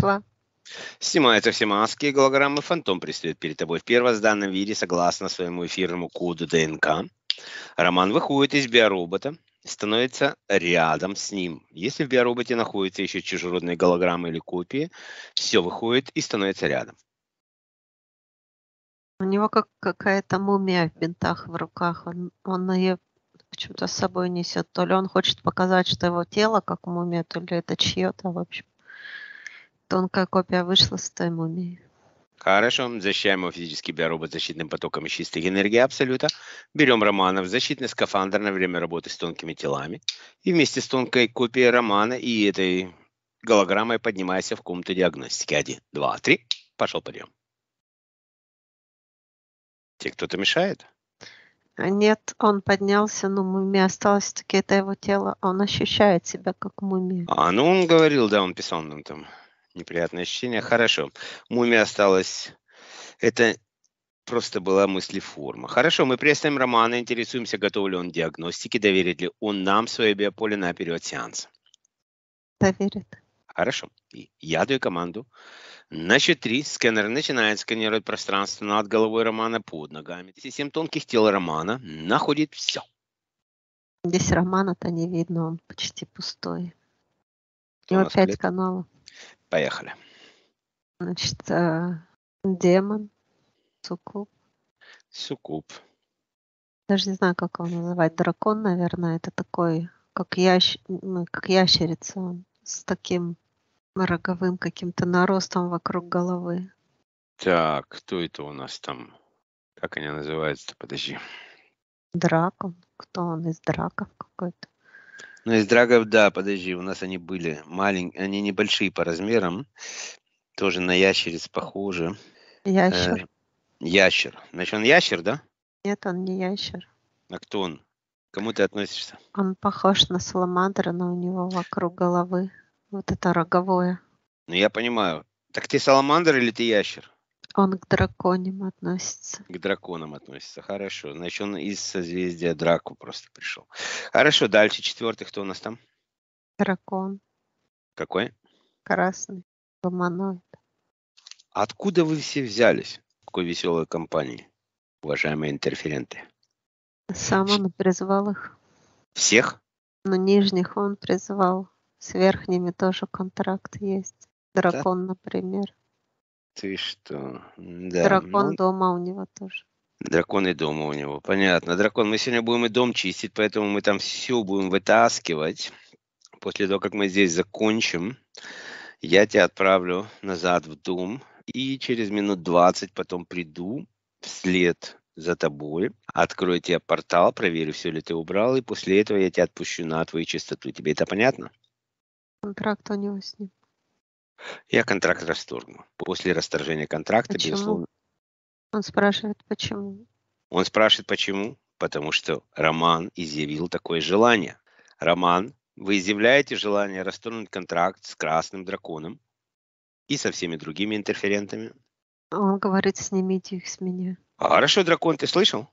пошла. Снимаются все маски и голограммы. Фантом предстает перед тобой в первозданном виде, согласно своему эфирному коду ДНК. Роман выходит из биоробота, становится рядом с ним. Если в биороботе находится еще чужеродные голограммы или копии, все выходит и становится рядом. У него как какая-то мумия в бинтах в руках. Он, он ее почему-то с собой несет. То ли он хочет показать, что его тело как мумия, то ли это чье-то, в общем. Тонкая копия вышла с той мумией Хорошо, защищаем его физический биоробот защитным потоком из чистой энергии Абсолюта. Берем Романов, защитный скафандр на время работы с тонкими телами. И вместе с тонкой копией Романа и этой голограммой поднимайся в комнату диагностики. Один, два, три. Пошел подъем. Тебе кто-то мешает? Нет, он поднялся, но мумия осталась таки, это его тело. Он ощущает себя как мумия. А, ну он говорил, да, он писал нам там неприятное ощущение. Хорошо. Мумия осталась... Это просто была мыслеформа. Хорошо, мы приоставим Романа, интересуемся, готов ли он к диагностике, доверит ли он нам свое биополе на период сеанса. Доверит. Хорошо. Я даю команду. На счет три сканер начинает сканировать пространство над головой Романа под ногами. Семь тонких тел Романа находит все. Здесь Романа-то не видно, он почти пустой. У него пять каналов. Поехали. Значит, э, демон, суккуб. Суккуб. Даже не знаю, как его называть. Дракон, наверное, это такой, как, ящ... Ну, как ящерица, с таким роговым каким-то наростом вокруг головы. Так, кто это у нас там? Как они называются-то? Подожди. Дракон. Кто он из драков какой-то? Ну, из драгов, да, подожди, у нас они были маленькие, они небольшие по размерам, тоже на ящериц похожи. Ящер. Э, ящер. Значит, он ящер, да? Нет, он не ящер. А кто он? кому ты относишься? Он похож на саламандра, но у него вокруг головы вот это роговое. Ну, я понимаю. Так ты саламандр или ты ящер? Он к драконам относится. К драконам относится, хорошо. Значит, он из созвездия Драку просто пришел. Хорошо, дальше четвертый, кто у нас там? Дракон. Какой? Красный, гуманоид. Откуда вы все взялись в такой веселой компании, уважаемые интерференты? Сам он призвал их. Всех? Но ну, нижних он призвал. С верхними тоже контракт есть. Дракон, да. например. Ты что? Да. Дракон ну, дома у него тоже. Дракон и дома у него, понятно. Дракон, мы сегодня будем и дом чистить, поэтому мы там все будем вытаскивать. После того, как мы здесь закончим, я тебя отправлю назад в дом, и через минут 20 потом приду вслед за тобой, открою тебе портал, проверю, все ли ты убрал, и после этого я тебя отпущу на твою чистоту. Тебе это понятно? Контракт у него с ним. Я контракт расторгну. После расторжения контракта, почему? безусловно. Он спрашивает, почему. Он спрашивает, почему? Потому что Роман изъявил такое желание. Роман, вы изъявляете желание расторгнуть контракт с Красным Драконом и со всеми другими интерферентами? Он говорит, снимите их с меня. А, хорошо, Дракон, ты слышал?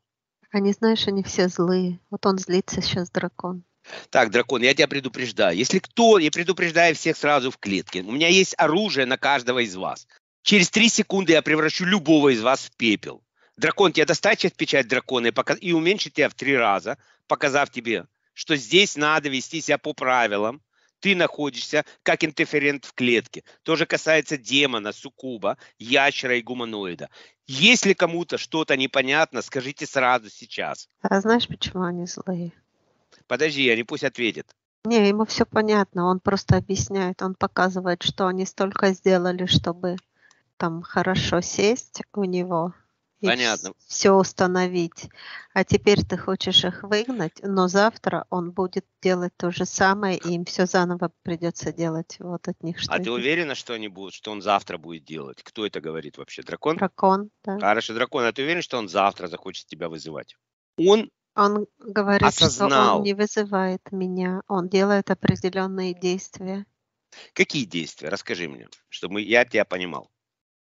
Они, знаешь, они все злые. Вот он злится сейчас, Дракон. Так, дракон, я тебя предупреждаю. Если кто, я предупреждаю всех сразу в клетке. У меня есть оружие на каждого из вас. Через три секунды я превращу любого из вас в пепел. Дракон, тебе достаточно печать дракона и, показ... и уменьшить тебя в три раза, показав тебе, что здесь надо вести себя по правилам. Ты находишься как интерферент в клетке. Тоже касается демона, сукуба, ящера и гуманоида. Если кому-то что-то непонятно, скажите сразу сейчас. А знаешь, почему они злые? Подожди, они пусть ответят. Не, ему все понятно, он просто объясняет, он показывает, что они столько сделали, чтобы там хорошо сесть у него. И Понятно. Все установить. А теперь ты хочешь их выгнать, но завтра он будет делать то же самое, и им все заново придется делать вот от них. Что а ты уверена, что они будут, что он завтра будет делать? Кто это говорит вообще? Дракон? Дракон, да. Хорошо, дракон, а ты уверен, что он завтра захочет тебя вызывать? Он он говорит, осознал. что он не вызывает меня, он делает определенные действия. Какие действия? Расскажи мне, чтобы я тебя понимал.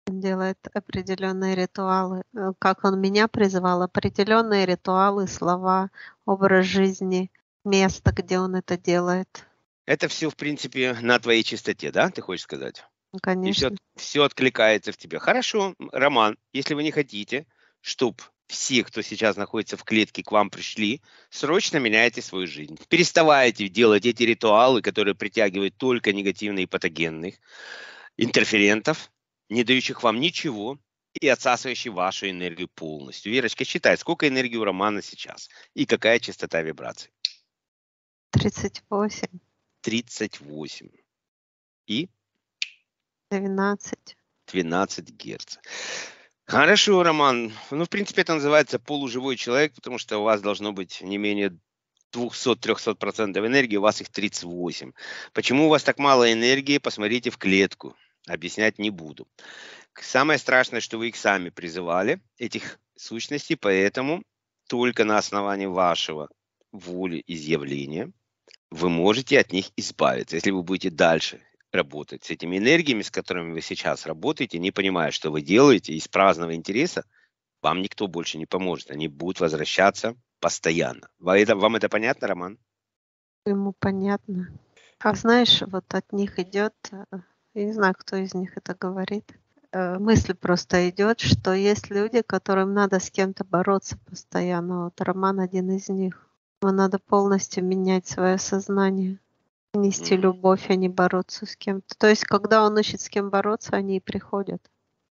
Он делает определенные ритуалы, э, как он меня призвал, определенные ритуалы, слова, образ жизни, место, где он это делает. Это все, в принципе, на твоей чистоте, да, ты хочешь сказать? Конечно. И все, все откликается в тебе. Хорошо, Роман, если вы не хотите, чтоб все, кто сейчас находится в клетке, к вам пришли, срочно меняйте свою жизнь. Переставайте делать эти ритуалы, которые притягивают только негативные и патогенных интерферентов, не дающих вам ничего и отсасывающих вашу энергию полностью. Верочка, считай, сколько энергии у Романа сейчас и какая частота вибраций? 38. 38. И? 12. 12 герц. Хорошо, Роман. Ну, в принципе, это называется полуживой человек, потому что у вас должно быть не менее 200-300% энергии, у вас их 38. Почему у вас так мало энергии, посмотрите в клетку. Объяснять не буду. Самое страшное, что вы их сами призывали, этих сущностей, поэтому только на основании вашего воли изъявления вы можете от них избавиться. Если вы будете дальше работать с этими энергиями, с которыми вы сейчас работаете, не понимая, что вы делаете, из праздного интереса, вам никто больше не поможет. Они будут возвращаться постоянно. Вам это, вам это понятно, Роман? Ему понятно. А знаешь, вот от них идет, э, я не знаю, кто из них это говорит, э, мысль просто идет, что есть люди, которым надо с кем-то бороться постоянно. Вот Роман один из них. Ему надо полностью менять свое сознание. Нести любовь, а не бороться с кем-то. То есть, когда он ищет с кем бороться, они и приходят.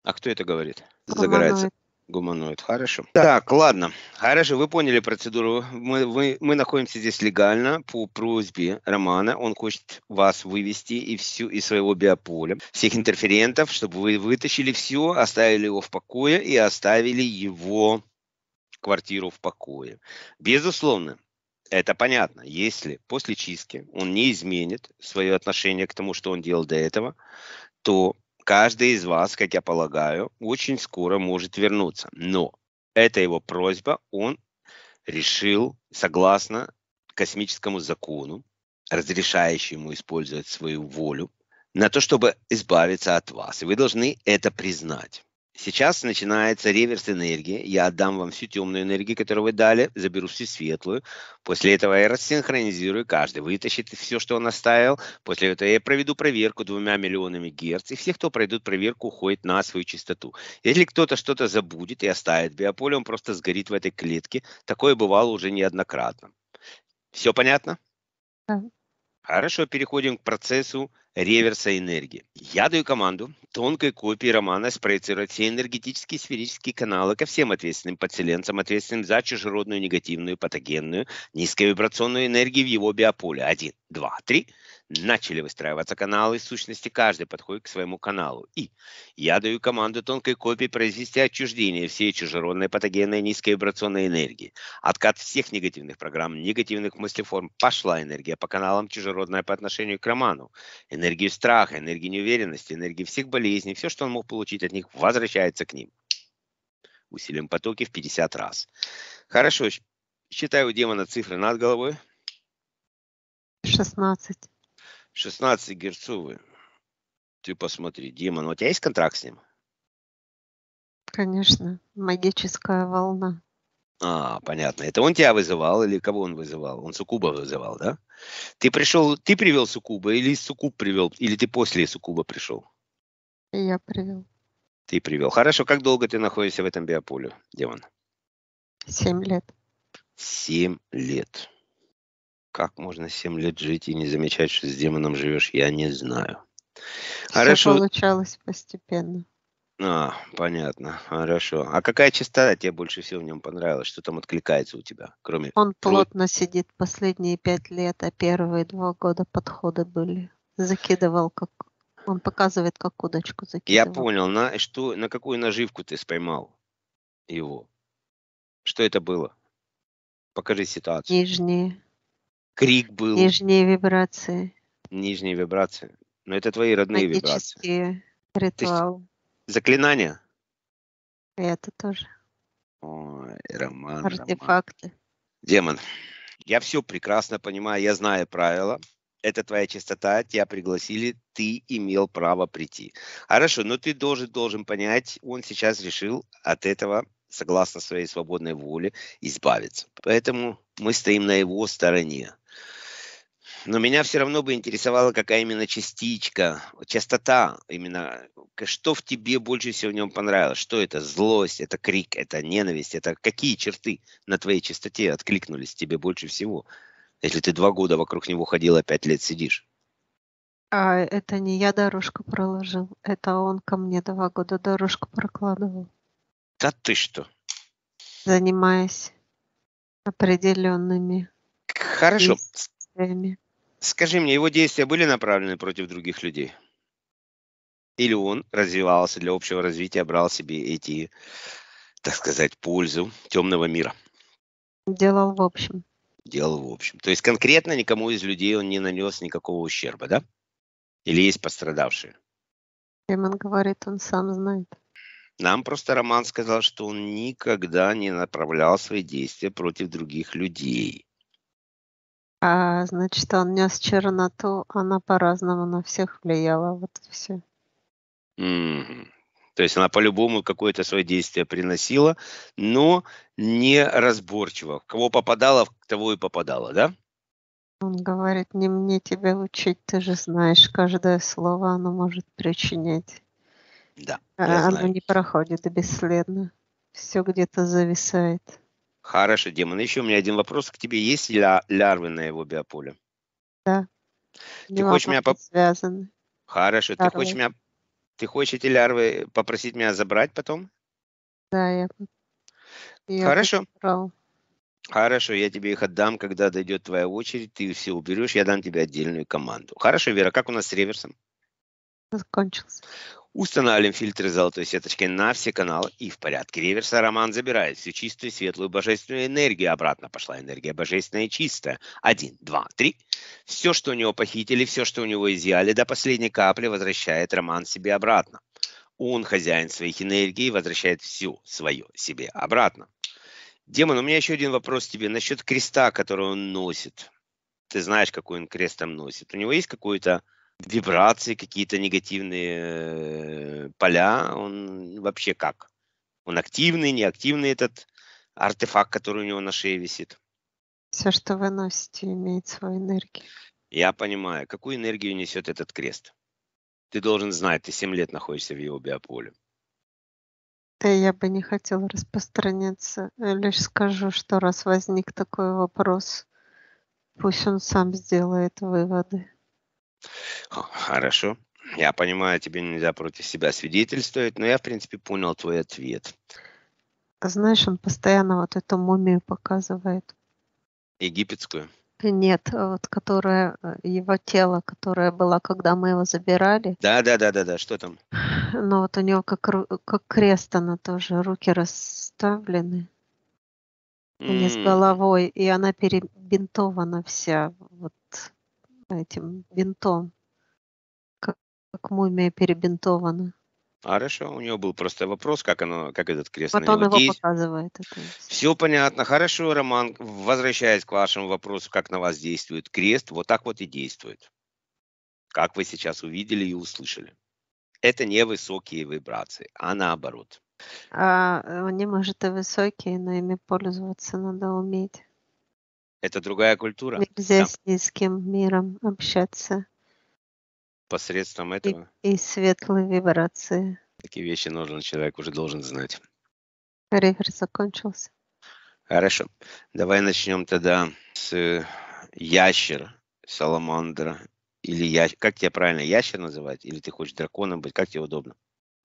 А кто это говорит? Гуманоид. Загорается. Гуманоид. Хорошо. Так, ладно. Хорошо, вы поняли процедуру. Мы, вы, мы находимся здесь легально по просьбе Романа. Он хочет вас вывести и всю из своего биополя, всех интерферентов, чтобы вы вытащили все, оставили его в покое и оставили его квартиру в покое. Безусловно, это понятно. Если после чистки он не изменит свое отношение к тому, что он делал до этого, то каждый из вас, как я полагаю, очень скоро может вернуться. Но это его просьба, он решил, согласно космическому закону, разрешающему использовать свою волю, на то, чтобы избавиться от вас. И вы должны это признать. Сейчас начинается реверс энергии. Я отдам вам всю темную энергию, которую вы дали, заберу всю светлую. После этого я рассинхронизирую каждый, вытащит все, что он оставил. После этого я проведу проверку двумя миллионами герц. И все, кто пройдут проверку, уходит на свою частоту. Если кто-то что-то забудет и оставит биополе, он просто сгорит в этой клетке. Такое бывало уже неоднократно. Все понятно? Да. Хорошо, переходим к процессу реверса энергии. Я даю команду тонкой копии романа спроецировать все энергетические сферические каналы ко всем ответственным подселенцам, ответственным за чужеродную негативную патогенную низковибрационную энергию в его биополе. Один, два, три начали выстраиваться каналы, в сущности каждый подходит к своему каналу. И я даю команду тонкой копии произвести отчуждение всей чужеродной патогенной низкой вибрационной энергии. Откат всех негативных программ, негативных мыслеформ. Пошла энергия по каналам чужеродная по отношению к роману. Энергию страха, энергии неуверенности, энергии всех болезней, все, что он мог получить от них, возвращается к ним. Усилим потоки в 50 раз. Хорошо, считаю у демона цифры над головой. 16. 16 герцовые. Ты посмотри, Дима, ну у тебя есть контракт с ним? Конечно, магическая волна. А, понятно. Это он тебя вызывал или кого он вызывал? Он Сукуба вызывал, да? Ты пришел, ты привел Сукуба или Сукуб привел, или ты после Сукуба пришел? Я привел. Ты привел. Хорошо, как долго ты находишься в этом биополе, Демон? Семь лет. Семь лет. Как можно 7 лет жить и не замечать, что с демоном живешь, я не знаю. Все Хорошо. получалось постепенно. А, понятно, хорошо. А какая частота тебе больше всего в нем понравилась? Что там откликается у тебя, кроме... Он плотно сидит последние пять лет, а первые два года подходы были. Закидывал, как... Он показывает, как удочку закидывал. Я понял. На, что, на какую наживку ты споймал его? Что это было? Покажи ситуацию. Нижние крик был. Нижние вибрации. Нижние вибрации. Но это твои родные вибрации. ритуал. Заклинания? Это тоже. Ой, роман, Артефакты. Роман. Демон, я все прекрасно понимаю, я знаю правила. Это твоя чистота, тебя пригласили, ты имел право прийти. Хорошо, но ты должен, должен понять, он сейчас решил от этого, согласно своей свободной воле, избавиться. Поэтому мы стоим на его стороне. Но меня все равно бы интересовала, какая именно частичка, частота именно, что в тебе больше всего в нем понравилось, что это, злость, это крик, это ненависть, это какие черты на твоей частоте откликнулись тебе больше всего, если ты два года вокруг него ходила, пять лет сидишь? А это не я дорожку проложил, это он ко мне два года дорожку прокладывал. Да ты что? Занимаясь определенными. Хорошо. Действиями. Скажи мне, его действия были направлены против других людей? Или он развивался для общего развития, брал себе эти, так сказать, пользу темного мира? Делал в общем. Делал в общем. То есть конкретно никому из людей он не нанес никакого ущерба, да? Или есть пострадавшие? Ремон говорит, он сам знает. Нам просто Роман сказал, что он никогда не направлял свои действия против других людей. А, значит, он а нес черноту, она по-разному на всех влияла, вот и все. Mm-hmm. То есть она по-любому какое-то свое действие приносила, но не разборчиво. Кого попадала, того и попадала, да? Он говорит, не мне тебя учить, ты же знаешь, каждое слово оно может причинять. Да. А оно знаю. не проходит бесследно. Все где-то зависает. Хорошо, Демон. Ну, Еще у меня один вопрос к тебе. Есть ля лярвы на его биополе? Да. Ты Дела хочешь меня... Поп... Связаны. Хорошо. Ты хочешь меня... Ты хочешь эти лярвы попросить меня забрать потом? Да, я... я Хорошо. Забрал. Хорошо, я тебе их отдам, когда дойдет твоя очередь, ты все уберешь, я дам тебе отдельную команду. Хорошо, Вера, как у нас с реверсом? Закончился. Устанавливаем фильтры золотой сеточки на все каналы и в порядке реверса Роман забирает всю чистую, светлую, божественную энергию. Обратно пошла энергия божественная и чистая. Один, два, три. Все, что у него похитили, все, что у него изъяли, до последней капли возвращает Роман себе обратно. Он хозяин своих энергий и возвращает всю свою себе обратно. Демон, у меня еще один вопрос тебе насчет креста, который он носит. Ты знаешь, какой он крест там носит. У него есть какой-то вибрации, какие-то негативные э, поля, он вообще как? Он активный, неактивный этот артефакт, который у него на шее висит? Все, что вы носите, имеет свою энергию. Я понимаю, какую энергию несет этот крест? Ты должен знать, ты 7 лет находишься в его биополе. Да, я бы не хотела распространяться. Лишь скажу, что раз возник такой вопрос, пусть он сам сделает выводы. Хорошо. Я понимаю, тебе нельзя против себя свидетельствовать, но я, в принципе, понял твой ответ. А знаешь, он постоянно вот эту мумию показывает. Египетскую? Нет, вот которая э, его тело, которое было, когда мы его забирали. Да, да, да, да, да. Что там? Ну вот у него как, как крест, она тоже руки расставлены. Mm. Не с головой, и она перебинтована вся. Вот этим бинтом, как, как мумия перебинтована. А хорошо, у него был просто вопрос, как, оно, как этот крест вот на него его действ... показывает. Это. Все понятно. Хорошо, Роман, возвращаясь к вашему вопросу, как на вас действует крест, вот так вот и действует. Как вы сейчас увидели и услышали. Это не высокие вибрации, а наоборот. А, они, может, и высокие, но ими пользоваться надо уметь. Это другая культура. Нельзя Там. с низким миром общаться. Посредством этого. И, и светлые вибрации. Такие вещи нужен человек уже должен знать. Рефер закончился. Хорошо. Давай начнем тогда с э, ящера, саламандра или ящер. Как тебя правильно, ящер называть? Или ты хочешь драконом быть? Как тебе удобно?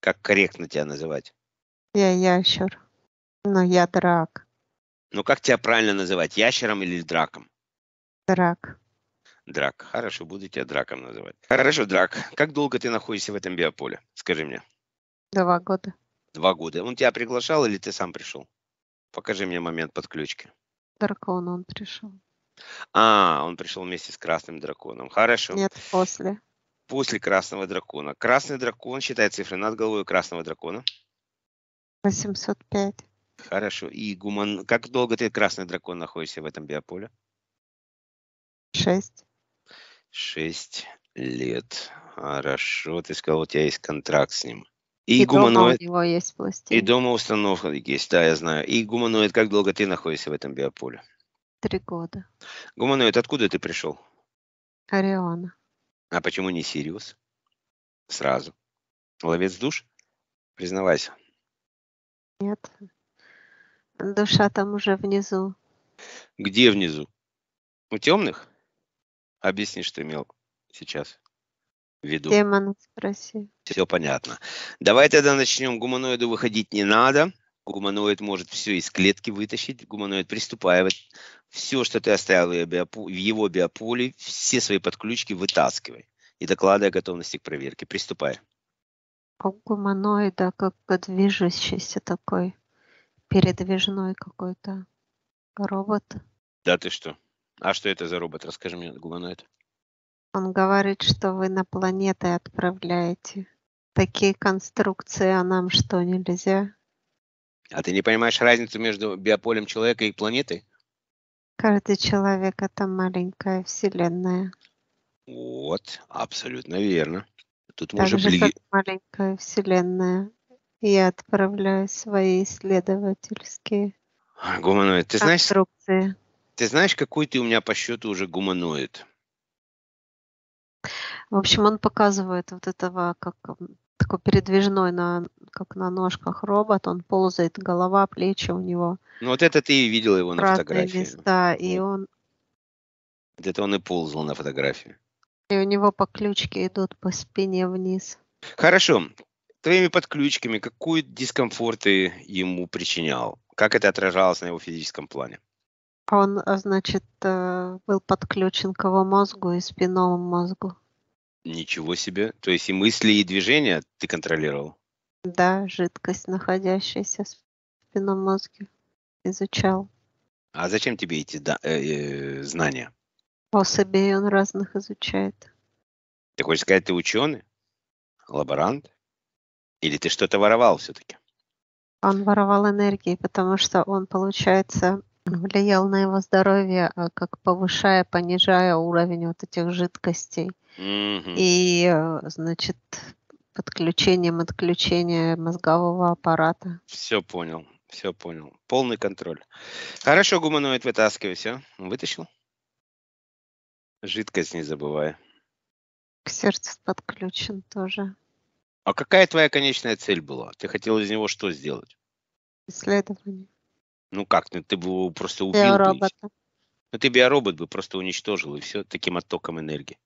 Как корректно тебя называть? Я ящер, но я драк. Ну, как тебя правильно называть, ящером или драком? Драк. Драк. Хорошо, буду тебя драком называть. Хорошо, драк. Как долго ты находишься в этом биополе? Скажи мне. Два года. Два года. Он тебя приглашал или ты сам пришел? Покажи мне момент подключки. Дракон он пришел. А, он пришел вместе с красным драконом. Хорошо. Нет, после. После красного дракона. Красный дракон, считай цифры над головой красного дракона. 805. Хорошо. И гуман... Как долго ты, красный дракон, находишься в этом биополе? Шесть. Шесть лет. Хорошо. Ты сказал, у тебя есть контракт с ним. И, и гуманоид... дома у него есть пластин. И дома установка есть, да, я знаю. И гуманоид, как долго ты находишься в этом биополе? Три года. Гуманоид, откуда ты пришел? Ориона. А почему не Сириус? Сразу. Ловец душ? Признавайся. Нет, Душа там уже внизу. Где внизу? У темных? Объясни, что имел сейчас в виду. Демона спроси. Все понятно. Давай тогда начнем. Гуманоиду выходить не надо. Гуманоид может все из клетки вытащить. Гуманоид приступает. Все, что ты оставил в его биополе, все свои подключки вытаскивай. И докладывай о готовности к проверке. Приступай. У гуманоида как движущийся такой передвижной какой-то робот. Да ты что? А что это за робот? Расскажи мне, гуманоид. Он говорит, что вы на планеты отправляете. Такие конструкции, а нам что, нельзя? А ты не понимаешь разницу между биополем человека и планетой? Каждый человек — это маленькая вселенная. Вот, абсолютно верно. Тут так можно же, ближе... как маленькая вселенная я отправляю свои исследовательские Гуманоид. Ты знаешь, конструкции. Ты знаешь, какой ты у меня по счету уже гуманоид? В общем, он показывает вот этого, как такой передвижной, на, как на ножках робот. Он ползает, голова, плечи у него. Ну вот это ты и видела его на фотографии. Места, и он... Вот это он и ползал на фотографии. И у него по ключке идут по спине вниз. Хорошо твоими подключками, какой дискомфорт ты ему причинял? Как это отражалось на его физическом плане? Он, э, значит, э, был подключен к его мозгу и спинному мозгу. Ничего себе. То есть и мысли, и движения ты контролировал? Да, жидкость, находящаяся в спинном мозге, изучал. А зачем тебе эти да, э, э, знания? Особей он разных изучает. Ты хочешь сказать, ты ученый? Лаборант? Или ты что-то воровал все-таки? Он воровал энергии, потому что он, получается, влиял на его здоровье, а как повышая, понижая уровень вот этих жидкостей. Mm-hmm. И, э, значит, подключением, отключения мозгового аппарата. Все понял, все понял. Полный контроль. Хорошо, гуманоид, вытаскивай все. Вытащил? Жидкость не забывай. К сердцу подключен тоже. А какая твоя конечная цель была? Ты хотел из него что сделать? Исследование. Ну как, ну ты бы его просто убил. Биоробота. Бы. Ну ты биоробот бы просто уничтожил и все таким оттоком энергии.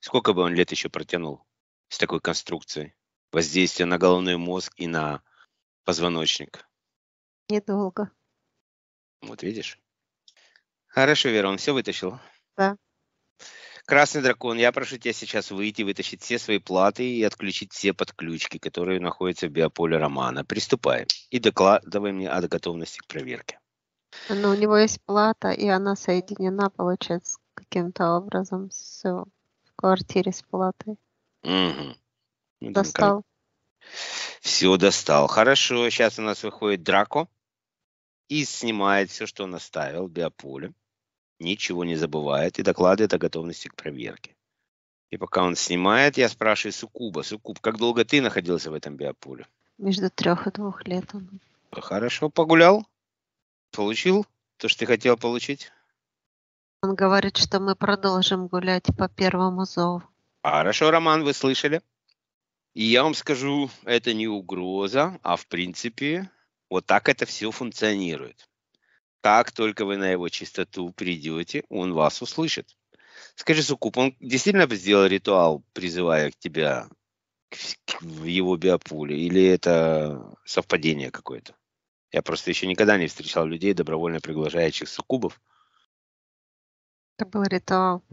Сколько бы он лет еще протянул с такой конструкцией? Воздействие на головной мозг и на позвоночник. Недолго. Вот видишь. Хорошо, Вера, он все вытащил? Да. Красный дракон, я прошу тебя сейчас выйти, вытащить все свои платы и отключить все подключки, которые находятся в биополе Романа. Приступай и докладывай мне о готовности к проверке. Но ну, у него есть плата, и она соединена, получается, каким-то образом с, в квартире с платой. Угу. Достал. Все достал. Хорошо, сейчас у нас выходит Драко и снимает все, что он оставил, в биополе ничего не забывает и докладывает о готовности к проверке. И пока он снимает, я спрашиваю Сукуба, Сукуб, как долго ты находился в этом биополе? Между трех и двух лет он. Хорошо, погулял? Получил то, что ты хотел получить? Он говорит, что мы продолжим гулять по первому зову. Хорошо, Роман, вы слышали? И я вам скажу, это не угроза, а в принципе вот так это все функционирует. Как только вы на его чистоту придете, он вас услышит. Скажи, Сукуп, он действительно сделал ритуал, призывая к тебя в его биопуле, или это совпадение какое-то? Я просто еще никогда не встречал людей, добровольно приглашающих суккубов. Это был ритуал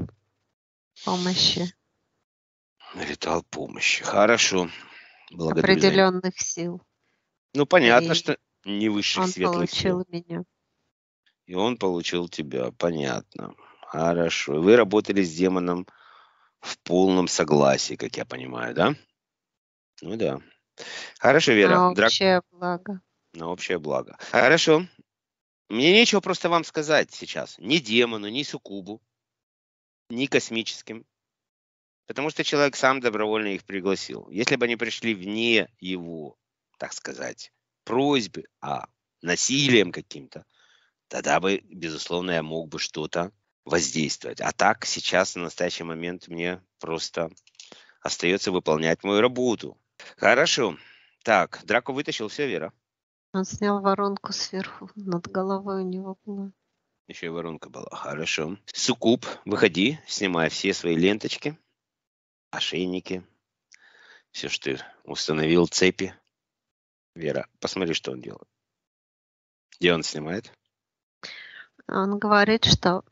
помощи. Ритуал помощи. Хорошо. Благодарю. Определенных сил. Ну, понятно, И что не высших он светлых получил сил. меня. И он получил тебя. Понятно. Хорошо. Вы работали с демоном в полном согласии, как я понимаю, да? Ну да. Хорошо, Вера. На общее Драк... благо. На общее благо. Хорошо. Мне нечего просто вам сказать сейчас. Ни демону, ни сукубу, ни космическим. Потому что человек сам добровольно их пригласил. Если бы они пришли вне его, так сказать, просьбы, а насилием каким-то, тогда бы, безусловно, я мог бы что-то воздействовать. А так сейчас, на настоящий момент, мне просто остается выполнять мою работу. Хорошо. Так, Драко вытащил, все, Вера? Он снял воронку сверху, над головой у него была. Еще и воронка была. Хорошо. Сукуб, выходи, снимай все свои ленточки, ошейники, все, что ты установил, цепи. Вера, посмотри, что он делает. Где он снимает? Он говорит, что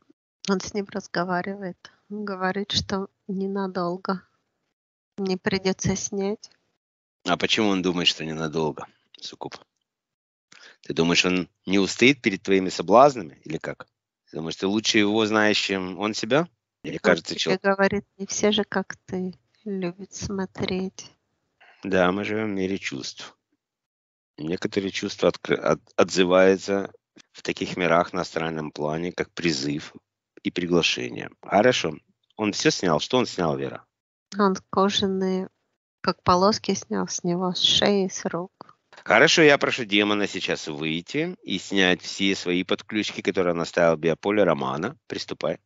он с ним разговаривает. Он говорит, что ненадолго. Мне придется снять. А почему он думает, что ненадолго, Сукуп? Ты думаешь, он не устоит перед твоими соблазнами или как? Ты думаешь, ты лучше его знаешь, чем он себя? Мне кажется, человек... говорит, не все же, как ты, любят смотреть. Да, мы живем в мире чувств. Некоторые чувства от... От... отзываются в таких мирах на астральном плане, как призыв и приглашение. Хорошо. Он все снял. Что он снял, Вера? Он кожаные, как полоски снял с него, с шеи, с рук. Хорошо, я прошу демона сейчас выйти и снять все свои подключки, которые он оставил в биополе Романа. Приступай.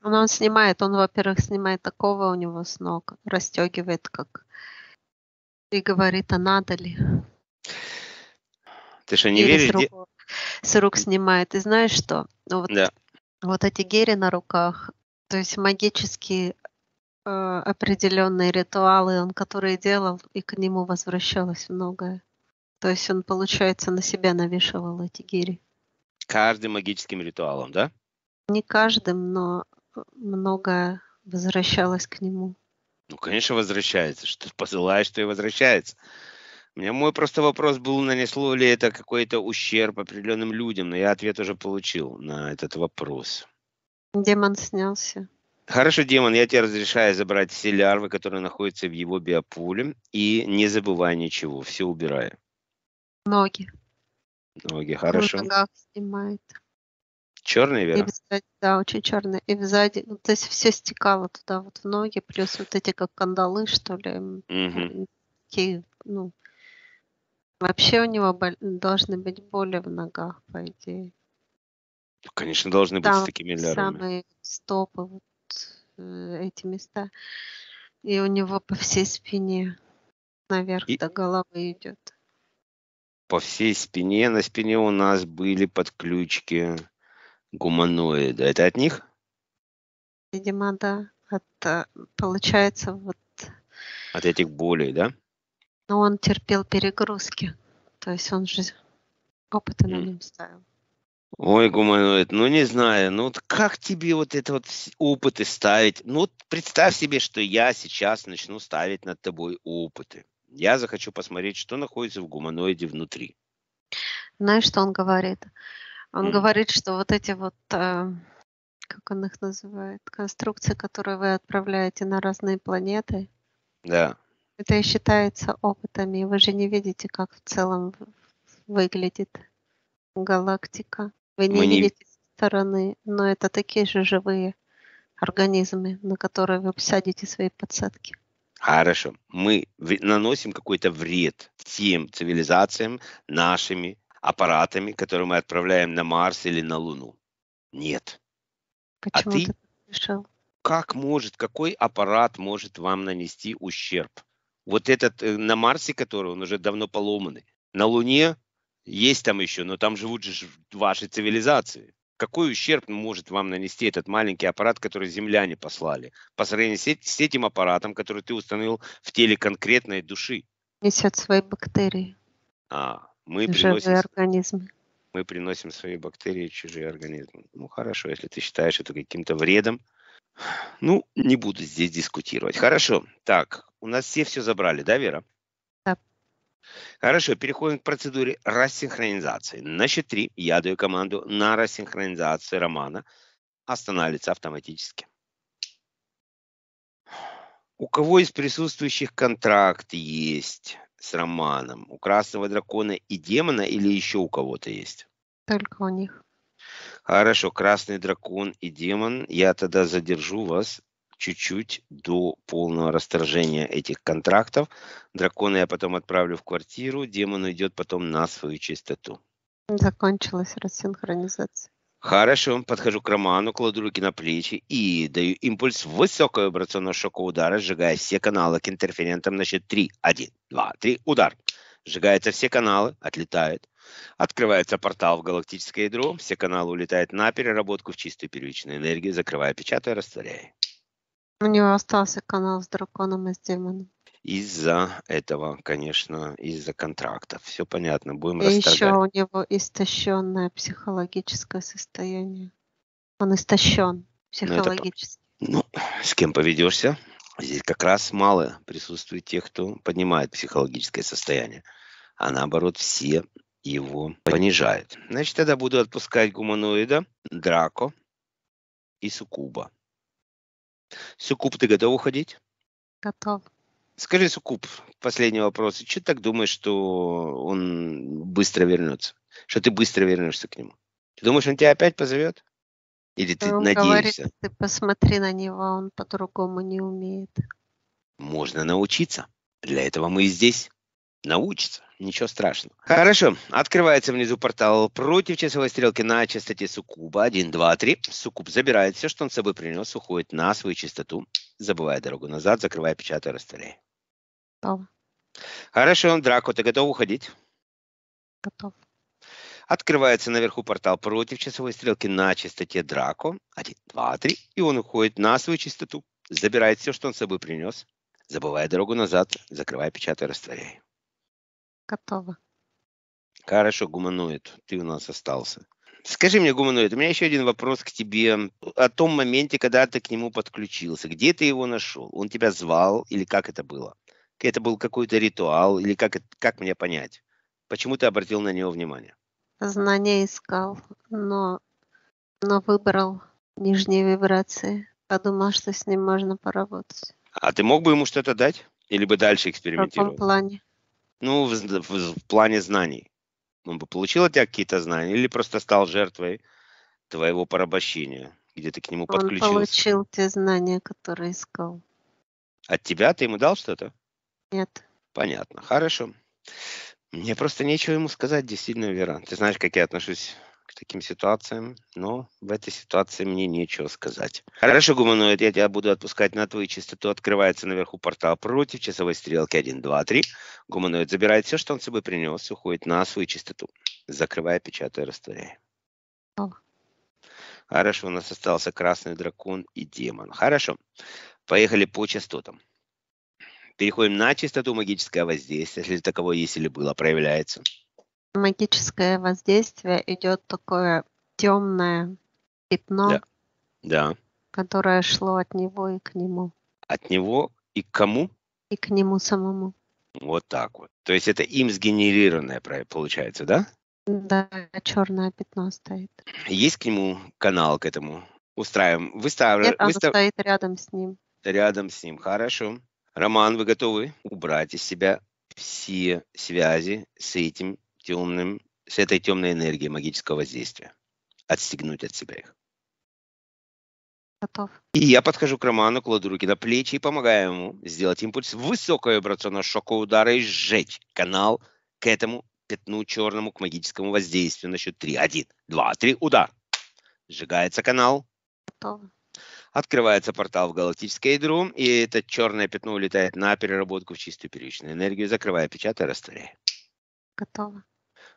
Но ну, он снимает, он, во-первых, снимает такого у него с ног, расстегивает как и говорит, а надо ли, ты что, не Гири веришь? С рук, с рук снимает. И знаешь что? Ну вот, да. вот эти гири на руках, то есть магические э, определенные ритуалы, он которые делал, и к нему возвращалось многое. То есть он, получается, на себя навешивал эти гири. Каждым магическим ритуалом, да? Не каждым, но многое возвращалось к нему. Ну, конечно, возвращается. Что посылаешь, то и возвращается. Мне мой просто вопрос был, нанесло ли это какой-то ущерб определенным людям, но я ответ уже получил на этот вопрос. Демон снялся. Хорошо, Демон, я тебе разрешаю забрать все лярвы, которые находятся в его биопуле, и не забывай ничего, все убираю. Ноги. Ноги, хорошо. Нога снимает. Черный, верно? сзади, да, очень черный. И сзади, ну, то есть все стекало туда, вот в ноги, плюс вот эти как кандалы, что ли, угу. такие, ну, Вообще у него бол- должны быть боли в ногах, по идее. Ну, конечно, должны быть с Там такими лярами. самые стопы, вот э, эти места. И у него по всей спине наверх И- до головы идет. По всей спине, на спине у нас были подключки гуманоида. Это от них? Видимо, да. От, э, получается, вот От этих болей, да? Но он терпел перегрузки. То есть он же опыта на нем ставил. Ой, гуманоид, ну не знаю, ну вот как тебе вот это вот опыты ставить? Ну вот представь себе, что я сейчас начну ставить над тобой опыты. Я захочу посмотреть, что находится в гуманоиде внутри. Знаешь, что он говорит? Он mm. говорит, что вот эти вот, э, как он их называет, конструкции, которые вы отправляете на разные планеты, да. Это и считается и Вы же не видите, как в целом выглядит галактика. Вы не Мы видите не... со стороны, но это такие же живые организмы, на которые вы садите свои подсадки. Хорошо. Мы наносим какой-то вред тем цивилизациям нашими аппаратами, которые мы отправляем на Марс или на Луну. Нет. А Почему а ты, ты решил? Как может, какой аппарат может вам нанести ущерб? Вот этот э, на Марсе, который он уже давно поломанный. На Луне есть там еще, но там живут же ваши цивилизации. Какой ущерб может вам нанести этот маленький аппарат, который земляне послали, по сравнению с, с этим аппаратом, который ты установил в теле конкретной души? Несет свои бактерии. А, мы Живые приносим... организмы. Мы приносим свои бактерии чужие организмы. Ну хорошо, если ты считаешь это каким-то вредом, ну, не буду здесь дискутировать. Хорошо. Так, у нас все все забрали, да, Вера? Да. Хорошо, переходим к процедуре рассинхронизации. На счет три. я даю команду на рассинхронизацию романа. Останавливается автоматически. У кого из присутствующих контракт есть с романом? У красного дракона и демона или еще у кого-то есть? Только у них. Хорошо, красный дракон и демон. Я тогда задержу вас чуть-чуть до полного расторжения этих контрактов. Дракона я потом отправлю в квартиру, демон идет потом на свою чистоту. Закончилась рассинхронизация. Хорошо, подхожу к Роману, кладу руки на плечи и даю импульс высокого вибрационного шока удара, сжигая все каналы к интерферентам на счет 3, 1, 2, 3, удар. Сжигаются все каналы, отлетают. Открывается портал в галактическое ядро, все каналы улетают на переработку в чистую первичную энергию, закрывая, печатая, растворяя. У него остался канал с драконом и с демоном. Из-за этого, конечно, из-за контрактов. Все понятно, будем и расторгать. еще у него истощенное психологическое состояние. Он истощен психологически. Ну, это, ну с кем поведешься? Здесь как раз мало присутствует тех, кто поднимает психологическое состояние. А наоборот, все его понижает. Значит, тогда буду отпускать гуманоида, драко и сукуба. Сукуб, ты готов уходить? Готов. Скажи, Сукуб, последний вопрос. Че ты так думаешь, что он быстро вернется? Что ты быстро вернешься к нему? Ты думаешь, он тебя опять позовет? Или ты ну, он надеешься? Говорит, ты посмотри на него, он по-другому не умеет. Можно научиться. Для этого мы и здесь. Научиться. Ничего страшного. Хорошо. Открывается внизу портал против часовой стрелки на частоте Сукуба. 1, 2, 3. Сукуб забирает все, что он с собой принес, уходит на свою частоту, забывая дорогу назад, закрывая, печатая, растворяя. Готово. Хорошо, Драко, ты готов уходить? Готов. Открывается наверху портал против часовой стрелки на частоте Драко. 1, 2, 3. И он уходит на свою частоту, забирает все, что он с собой принес, забывая дорогу назад, закрывая, печатая, растворяя. Готово. Хорошо, гуманоид, ты у нас остался. Скажи мне, гуманоид, у меня еще один вопрос к тебе о том моменте, когда ты к нему подключился. Где ты его нашел? Он тебя звал или как это было? Это был какой-то ритуал или как, как мне понять? Почему ты обратил на него внимание? Знания искал, но, но выбрал нижние вибрации. Подумал, что с ним можно поработать. А ты мог бы ему что-то дать? Или бы дальше экспериментировать? В каком плане? Ну, в, в, в плане знаний. Он бы получил от тебя какие-то знания или просто стал жертвой твоего порабощения, где ты к нему подключился? Он получил те знания, которые искал. От тебя ты ему дал что-то? Нет. Понятно. Хорошо. Мне просто нечего ему сказать, действительно, Вера. Ты знаешь, как я отношусь к таким ситуациям, но в этой ситуации мне нечего сказать. Хорошо, гуманоид, я тебя буду отпускать на твою частоту. Открывается наверху портал против часовой стрелки 1, 2, 3. Гуманоид забирает все, что он с собой принес, уходит на свою частоту. Закрывая, печатая, растворяя. Хорошо, у нас остался красный дракон и демон. Хорошо. Поехали по частотам. Переходим на частоту магическое воздействие, если таковое есть или было, проявляется магическое воздействие идет такое темное пятно, да. Да. которое шло от него и к нему. От него и к кому? И к нему самому. Вот так вот. То есть это им сгенерированное получается, да? Да, черное пятно стоит. Есть к нему канал к этому? Устраиваем. Выстав... Нет, оно Выстав... стоит рядом с ним. Рядом с ним, хорошо. Роман, вы готовы убрать из себя все связи с этим темным, с этой темной энергией магического воздействия. Отстегнуть от себя их. Готов. И я подхожу к Роману, кладу руки на плечи и помогаю ему сделать импульс высокого вибрационного шока удара и сжечь канал к этому пятну черному, к магическому воздействию на счет 3. 1, 2, 3, удар. Сжигается канал. Готов. Открывается портал в галактическое ядро, и это черное пятно улетает на переработку в чистую первичную энергию, закрывая, печатая, растворяя. Готово.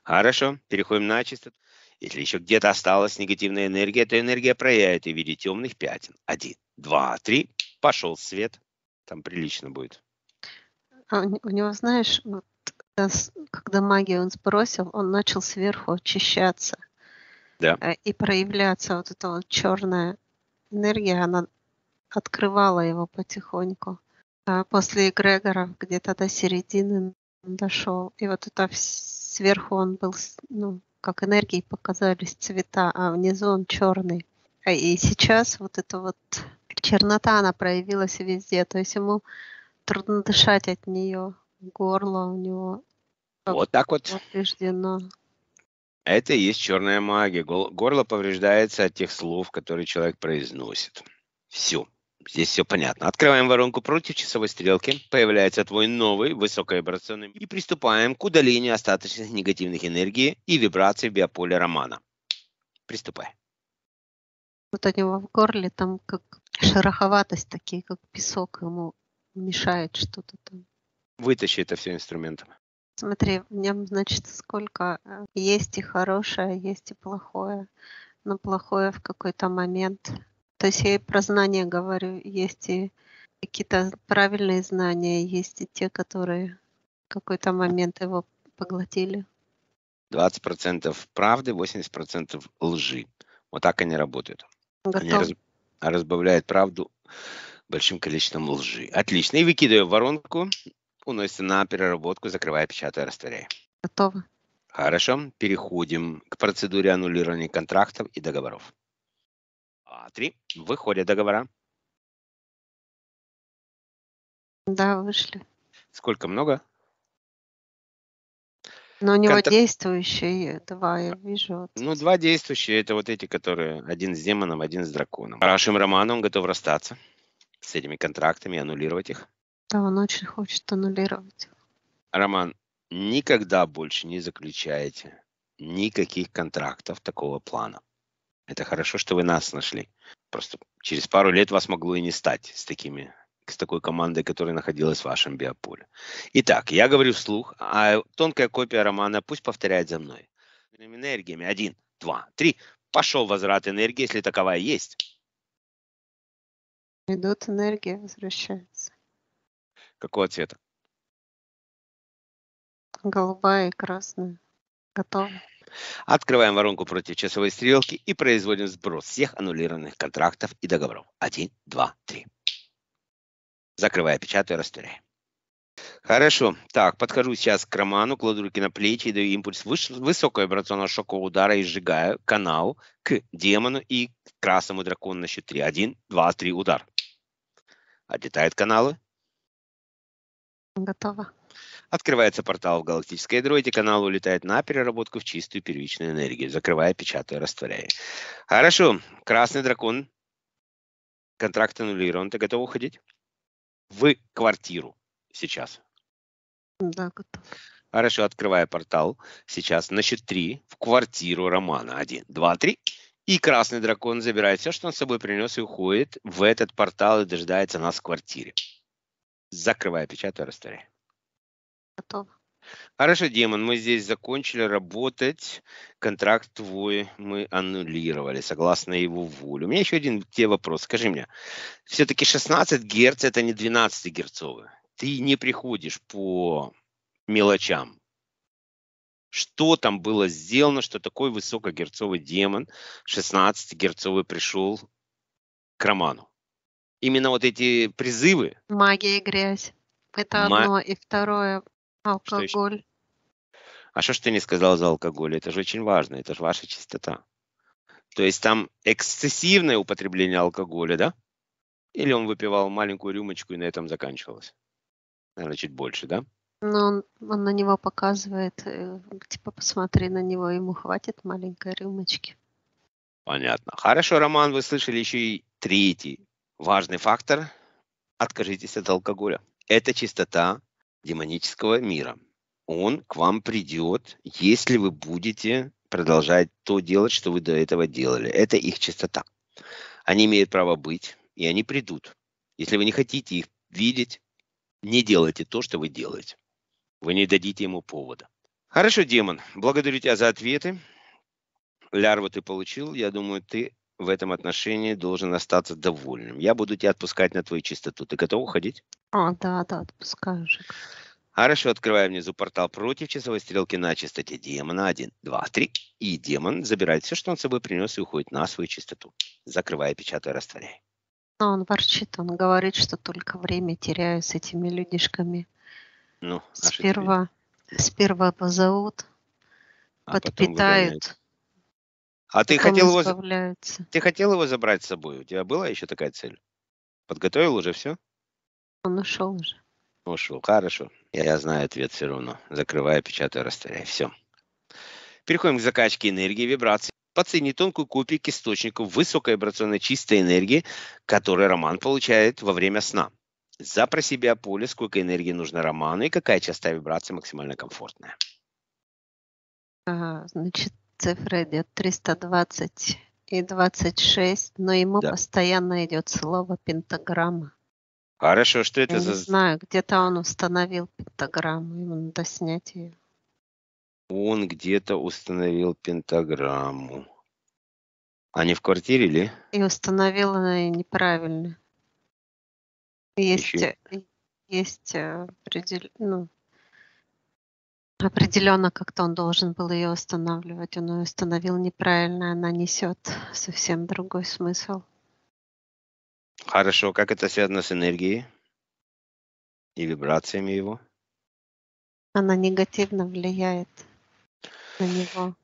Хорошо, переходим на чистоту. Если еще где-то осталась негативная энергия, то энергия проявит и в виде темных пятен. Один, два, три. Пошел свет. Там прилично будет. А у него, знаешь, вот, э, когда магию он сбросил, он начал сверху очищаться. Да. Э, и проявляться вот эта вот черная энергия, она открывала его потихоньку. А после Эгрегоров где-то до середины дошел. И вот это все сверху он был, ну, как энергии показались цвета, а внизу он черный. А и сейчас вот эта вот чернота, она проявилась везде. То есть ему трудно дышать от нее. Горло у него вот так вот. повреждено. Это и есть черная магия. Горло повреждается от тех слов, которые человек произносит. Все. Здесь все понятно. Открываем воронку против часовой стрелки. Появляется твой новый высоковибрационный. И приступаем к удалению остаточных негативных энергий и вибраций в биополе Романа. Приступай. Вот у него в горле там как шероховатость, такие как песок ему мешает что-то там. Вытащи это все инструментом. Смотри, в нем, значит, сколько э, есть и хорошее, есть и плохое. Но плохое в какой-то момент то есть я и про знания говорю, есть и какие-то правильные знания, есть и те, которые в какой-то момент его поглотили. 20% правды, 80% лжи. Вот так они работают. Готов. Они раз, разбавляют правду большим количеством лжи. Отлично. И выкидываю в воронку, уносится на переработку, закрывая, печатая, растворяя. Готово. Хорошо. Переходим к процедуре аннулирования контрактов и договоров. А Три. Выходят договора. Да, вышли. Сколько много? Но у него Контр... действующие два, я вижу. Вот. Ну, два действующие, это вот эти, которые один с демоном, один с драконом. Рашим Романом готов расстаться с этими контрактами, аннулировать их. Да, он очень хочет аннулировать. Роман, никогда больше не заключайте никаких контрактов такого плана. Это хорошо, что вы нас нашли. Просто через пару лет вас могло и не стать с такими с такой командой, которая находилась в вашем биополе. Итак, я говорю вслух, а тонкая копия романа пусть повторяет за мной. Энергиями. Один, два, три. Пошел возврат энергии, если таковая есть. Идут энергии, возвращаются. Какого цвета? Голубая и красная. Готово. Открываем воронку против часовой стрелки и производим сброс всех аннулированных контрактов и договоров. 1, 2, 3. Закрывая, печатаю, растворяю. Хорошо. Так, подхожу сейчас к Роману, кладу руки на плечи и даю импульс выс высокого вибрационного шокового удара и сжигаю канал к демону и к красному дракону на счет 3. 1, 2, 3, удар. Отлетают каналы. Готово. Открывается портал в галактической дроиде, канал улетает на переработку в чистую первичную энергию, закрывая, печатая, растворяя. Хорошо. Красный дракон. Контракт аннулирован. Ты готов уходить? В квартиру сейчас. Да, готов. Хорошо, открывая портал. Сейчас на счет 3 в квартиру Романа. 1, 2, 3. И красный дракон забирает все, что он с собой принес, и уходит в этот портал и дожидается нас в квартире. Закрывая, печатаю, растворяю. Готово. Хорошо, Демон, мы здесь закончили работать. Контракт твой мы аннулировали, согласно его воле. У меня еще один тебе вопрос. Скажи мне, все-таки 16 герц это не 12 герцовые. Ты не приходишь по мелочам. Что там было сделано, что такой высокогерцовый демон 16-герцовый пришел к роману? Именно вот эти призывы. Магия и грязь. Это Ма... одно. И второе, Алкоголь. а что ж ты не сказал за алкоголь? Это же очень важно, это же ваша чистота. То есть там эксцессивное употребление алкоголя, да? Или он выпивал маленькую рюмочку и на этом заканчивалось? Наверное, чуть больше, да? Ну, он, он на него показывает, э, типа, посмотри на него, ему хватит маленькой рюмочки. Понятно. Хорошо, Роман, вы слышали еще и третий важный фактор. Откажитесь от алкоголя. Это чистота демонического мира. Он к вам придет, если вы будете продолжать то делать, что вы до этого делали. Это их чистота. Они имеют право быть, и они придут. Если вы не хотите их видеть, не делайте то, что вы делаете. Вы не дадите ему повода. Хорошо, демон, благодарю тебя за ответы. Лярву ты получил. Я думаю, ты в этом отношении должен остаться довольным. Я буду тебя отпускать на твою чистоту. Ты готов уходить? А, да, да, отпускаю уже. Хорошо, открываем внизу портал против часовой стрелки на частоте демона. один, два, три, И демон забирает все, что он с собой принес, и уходит на свою чистоту, Закрывая, печатая, растворяя. Но а, он ворчит, он говорит, что только время теряю с этими людишками. Ну, а сперва, сперва позовут, а подпитают. А ты хотел, его, ты хотел его забрать с собой? У тебя была еще такая цель? Подготовил уже все? Он ушел уже. Ушел. Хорошо. Я, я знаю ответ все равно. Закрываю, печатаю, растворяю. Все. Переходим к закачке энергии вибрации. Подцени тонкую копию к источнику высокой вибрационной чистой энергии, которую Роман получает во время сна. Запроси биополе, сколько энергии нужно Роману и какая частота вибрации максимально комфортная. А, значит, цифра идет 320 и 26, но ему да. постоянно идет слово пентаграмма. Хорошо, что это Я за... не знаю, где-то он установил пентаграмму, ему надо снять ее. Он где-то установил пентаграмму. А не в квартире ли? И установил она неправильно. Есть, э, есть э, определ... ну, определенно как-то он должен был ее устанавливать. Он ее установил неправильно, она несет совсем другой смысл. Хорошо, как это связано с энергией и вибрациями его? Она негативно влияет на него.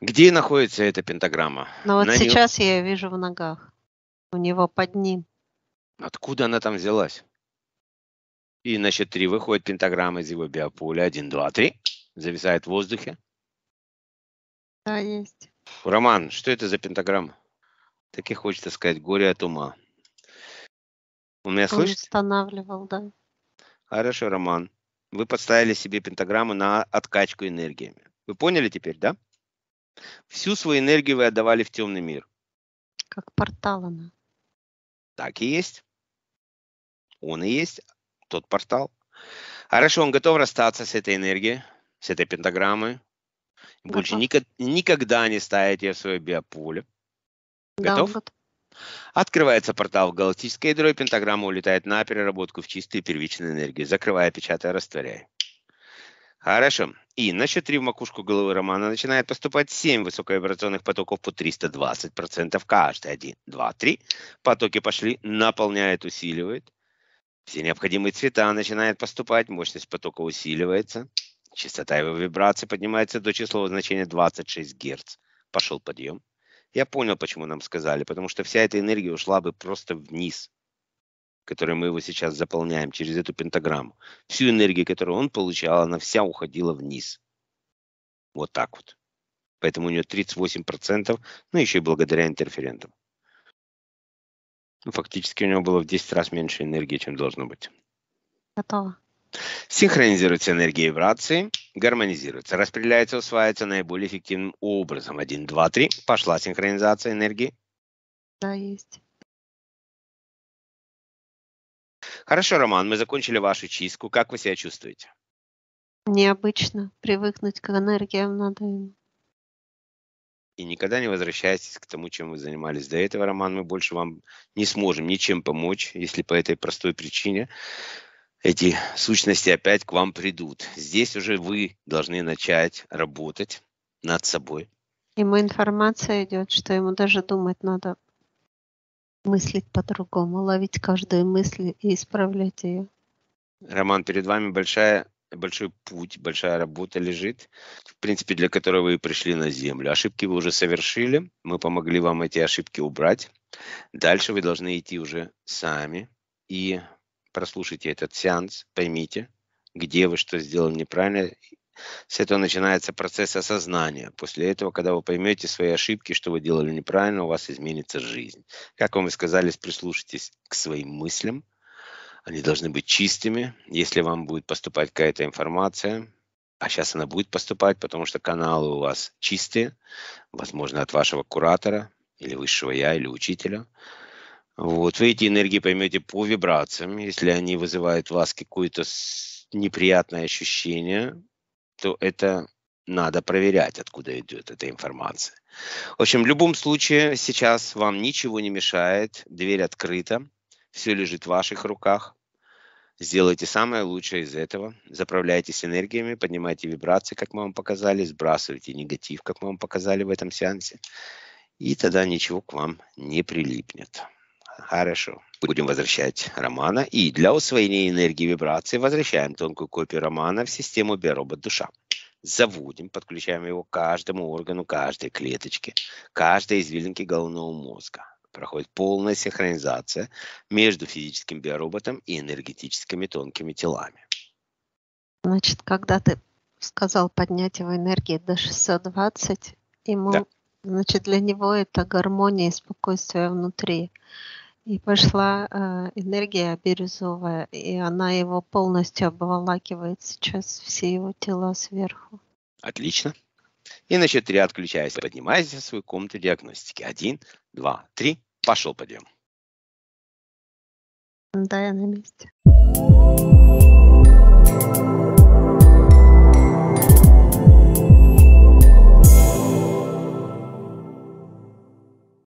Где находится эта пентаграмма? Ну вот на сейчас нем... я ее вижу в ногах. У него под ним. Откуда она там взялась? И на счет три выходит пентаграмма из его биополя. Один, два, три. Зависает в воздухе. Да, есть. Роман, что это за пентаграмма? Так и хочется сказать, горе от ума. Он меня слышит? устанавливал, да. Хорошо, Роман. Вы подставили себе пентаграмму на откачку энергиями. Вы поняли теперь, да? Всю свою энергию вы отдавали в темный мир. Как портал она. Так и есть. Он и есть тот портал. Хорошо, он готов расстаться с этой энергией, с этой пентаграммой. Больше никогда, никогда не ставить ее в свое биополе. Да, готов? готов? Открывается портал в галактическое ядро, и пентаграмма улетает на переработку в чистую первичную энергию. Закрывая, печатая, растворяя. Хорошо. И на счет 3 в макушку головы Романа начинает поступать 7 высоковибрационных потоков по 320% каждый. 1, 2, 3. Потоки пошли, наполняет, усиливает. Все необходимые цвета начинают поступать, мощность потока усиливается. Частота его вибрации поднимается до числового значения 26 Гц. Пошел подъем. Я понял, почему нам сказали, потому что вся эта энергия ушла бы просто вниз, которую мы его сейчас заполняем через эту пентаграмму. Всю энергию, которую он получал, она вся уходила вниз. Вот так вот. Поэтому у нее 38%, ну еще и благодаря интерферентам. Ну, фактически у него было в 10 раз меньше энергии, чем должно быть. Готово. Синхронизируется энергия вибрации, гармонизируется, распределяется, усваивается наиболее эффективным образом. Один, два, три. Пошла синхронизация энергии. Да, есть. Хорошо, Роман, мы закончили вашу чистку. Как вы себя чувствуете? Необычно. Привыкнуть к энергиям надо. И никогда не возвращайтесь к тому, чем вы занимались до этого, Роман. Мы больше вам не сможем ничем помочь, если по этой простой причине эти сущности опять к вам придут. Здесь уже вы должны начать работать над собой. Ему информация идет, что ему даже думать надо мыслить по-другому, ловить каждую мысль и исправлять ее. Роман, перед вами большая, большой путь, большая работа лежит, в принципе, для которой вы пришли на Землю. Ошибки вы уже совершили, мы помогли вам эти ошибки убрать. Дальше вы должны идти уже сами и прослушайте этот сеанс, поймите, где вы что сделали неправильно. С этого начинается процесс осознания. После этого, когда вы поймете свои ошибки, что вы делали неправильно, у вас изменится жизнь. Как вам и сказали, прислушайтесь к своим мыслям. Они должны быть чистыми. Если вам будет поступать какая-то информация, а сейчас она будет поступать, потому что каналы у вас чистые, возможно, от вашего куратора или высшего я, или учителя – вот. Вы эти энергии поймете по вибрациям. Если они вызывают у вас какое-то неприятное ощущение, то это надо проверять, откуда идет эта информация. В общем, в любом случае сейчас вам ничего не мешает, дверь открыта, все лежит в ваших руках. Сделайте самое лучшее из этого. Заправляйтесь энергиями, поднимайте вибрации, как мы вам показали, сбрасывайте негатив, как мы вам показали в этом сеансе. И тогда ничего к вам не прилипнет. Хорошо. Будем возвращать романа. И для усвоения энергии вибрации возвращаем тонкую копию романа в систему биоробот душа. Заводим, подключаем его к каждому органу, каждой клеточке, каждой извилинке головного мозга. Проходит полная синхронизация между физическим биороботом и энергетическими тонкими телами. Значит, когда ты сказал поднять его энергии до 620, ему, да. значит, для него это гармония и спокойствие внутри. И пошла э, энергия бирюзовая, и она его полностью обволакивает сейчас все его тела сверху. Отлично. И на счет три отключаясь, поднимайся в свою комнату диагностики. Один, два, три. Пошел подъем. Да, я на месте.